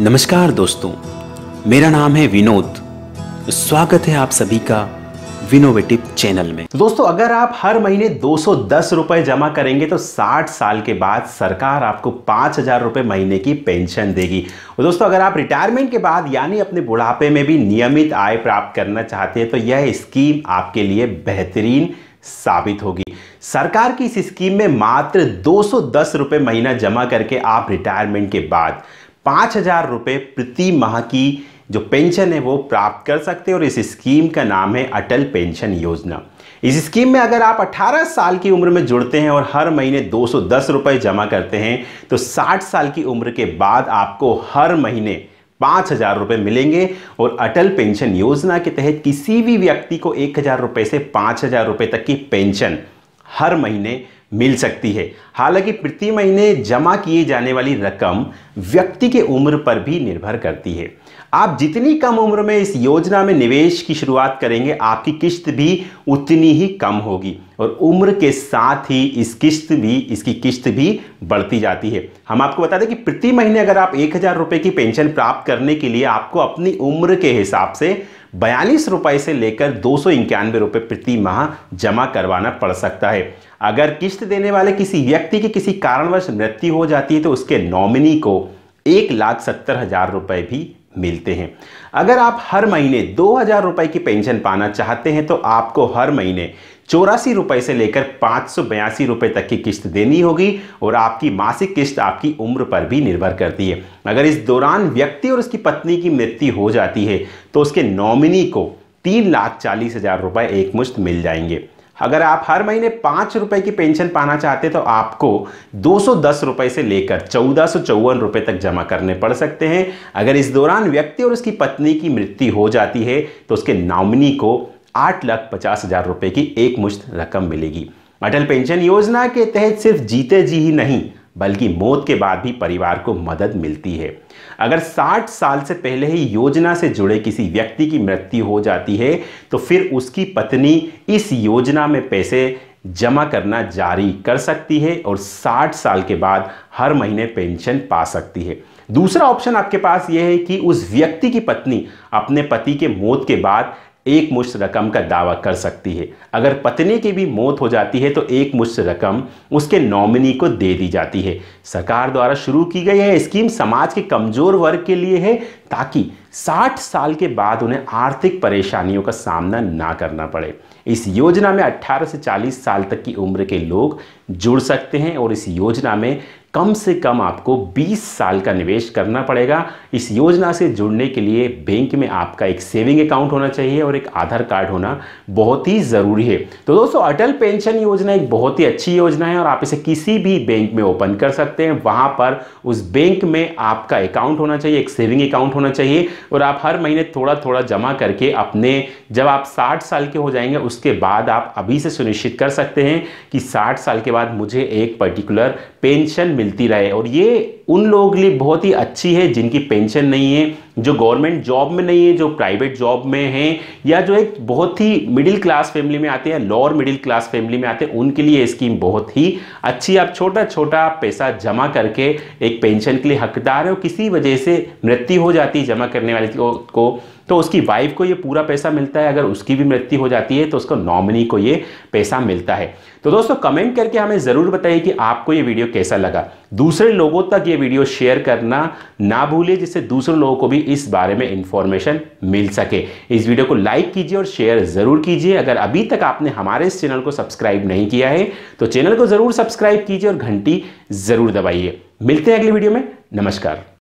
नमस्कार दोस्तों मेरा नाम है विनोद स्वागत है आप सभी का विनोवेटिव चैनल में तो दोस्तों अगर आप हर महीने दो सौ जमा करेंगे तो 60 साल के बाद सरकार आपको पांच हजार महीने की पेंशन देगी और दोस्तों अगर आप रिटायरमेंट के बाद यानी अपने बुढ़ापे में भी नियमित आय प्राप्त करना चाहते हैं तो यह स्कीम आपके लिए बेहतरीन साबित होगी सरकार की इस स्कीम में मात्र दो सौ महीना जमा करके आप रिटायरमेंट के बाद पाँच हजार रुपये प्रति माह की जो पेंशन है वो प्राप्त कर सकते हैं और इस स्कीम का नाम है अटल पेंशन योजना इस स्कीम में अगर आप 18 साल की उम्र में जुड़ते हैं और हर महीने दो सौ जमा करते हैं तो 60 साल की उम्र के बाद आपको हर महीने पाँच हजार रुपये मिलेंगे और अटल पेंशन योजना के तहत किसी भी व्यक्ति को एक हजार रुपये से पाँच हजार रुपये तक की पेंशन हर महीने मिल सकती है हालांकि प्रति महीने जमा किए जाने वाली रकम व्यक्ति के उम्र पर भी निर्भर करती है आप जितनी कम उम्र में इस योजना में निवेश की शुरुआत करेंगे आपकी किश्त भी उतनी ही कम होगी और उम्र के साथ ही इस किश्त भी इसकी किस्त भी बढ़ती जाती है हम आपको बता दें कि प्रति महीने अगर आप एक हज़ार रुपये की पेंशन प्राप्त करने के लिए आपको अपनी उम्र के हिसाब से बयालीस रुपए से लेकर दो सौ इक्यानवे रुपये प्रति माह जमा करवाना पड़ सकता है अगर किश्त देने वाले किसी व्यक्ति की किसी कारणवश मृत्यु हो जाती है तो उसके नॉमिनी को एक लाख सत्तर हज़ार रुपए भी मिलते हैं अगर आप हर महीने दो हज़ार रुपए की पेंशन पाना चाहते हैं तो आपको हर महीने चौरासी रुपये से लेकर पाँच सौ बयासी रुपये तक की किस्त देनी होगी और आपकी मासिक किस्त आपकी उम्र पर भी निर्भर करती है अगर इस दौरान व्यक्ति और उसकी पत्नी की मृत्यु हो जाती है तो उसके नॉमिनी को तीन लाख चालीस हज़ार रुपये एकमुश्त मिल जाएंगे अगर आप हर महीने पाँच रुपए की पेंशन पाना चाहते तो आपको दो सौ दस से लेकर चौदह सौ चौवन तक जमा करने पड़ सकते हैं अगर इस दौरान व्यक्ति और उसकी पत्नी की मृत्यु हो जाती है तो उसके नॉमिनी को आठ लाख पचास हज़ार रुपये की एकमुश्त रकम मिलेगी अटल पेंशन योजना के तहत सिर्फ जीते जी ही नहीं बल्कि मौत के बाद भी परिवार को मदद मिलती है अगर 60 साल से पहले ही योजना से जुड़े किसी व्यक्ति की मृत्यु हो जाती है तो फिर उसकी पत्नी इस योजना में पैसे जमा करना जारी कर सकती है और 60 साल के बाद हर महीने पेंशन पा सकती है दूसरा ऑप्शन आपके पास यह है कि उस व्यक्ति की पत्नी अपने पति के मौत के बाद एक मुश्त रकम का दावा कर सकती है अगर पत्नी की भी मौत हो जाती है तो एक मुश्त रकम उसके नॉमिनी को दे दी जाती है सरकार द्वारा शुरू की गई है स्कीम समाज के कमज़ोर वर्ग के लिए है ताकि 60 साल के बाद उन्हें आर्थिक परेशानियों का सामना ना करना पड़े इस योजना में 18 से 40 साल तक की उम्र के लोग जुड़ सकते हैं और इस योजना में कम से कम आपको 20 साल का निवेश करना पड़ेगा इस योजना से जुड़ने के लिए बैंक में आपका एक सेविंग अकाउंट होना चाहिए और एक आधार कार्ड होना बहुत ही ज़रूरी है तो दोस्तों अटल पेंशन योजना एक बहुत ही अच्छी योजना है और आप इसे किसी भी बैंक में ओपन कर सकते हैं वहाँ पर उस बैंक में आपका अकाउंट होना चाहिए एक सेविंग अकाउंट होना चाहिए और आप हर महीने थोड़ा थोड़ा जमा करके अपने जब आप साठ साल के हो जाएंगे उसके बाद आप अभी से सुनिश्चित कर सकते हैं कि साठ साल के बाद मुझे एक पर्टिकुलर पेंशन मिल मिलती रहे और ये उन लोगों के लिए बहुत ही अच्छी है जिनकी पेंशन नहीं है जो गवर्नमेंट जॉब में नहीं है जो प्राइवेट जॉब में हैं या जो एक बहुत ही मिडिल क्लास फैमिली में आते हैं लोअर मिडिल क्लास फैमिली में आते हैं उनके लिए स्कीम बहुत ही अच्छी आप छोटा छोटा पैसा जमा करके एक पेंशन के लिए हकदार है और किसी वजह से मृत्यु हो जाती है जमा करने वाले को तो उसकी वाइफ को ये पूरा पैसा मिलता है अगर उसकी भी मृत्यु हो जाती है तो उसको नॉमिनी को ये पैसा मिलता है तो दोस्तों कमेंट करके हमें ज़रूर बताइए कि आपको ये वीडियो कैसा लगा दूसरे लोगों तक ये वीडियो शेयर करना ना भूलिए जिससे दूसरे लोगों को भी इस बारे में इंफॉर्मेशन मिल सके इस वीडियो को लाइक कीजिए और शेयर ज़रूर कीजिए अगर अभी तक आपने हमारे इस चैनल को सब्सक्राइब नहीं किया है तो चैनल को ज़रूर सब्सक्राइब कीजिए और घंटी ज़रूर दबाइए मिलते हैं अगले वीडियो में नमस्कार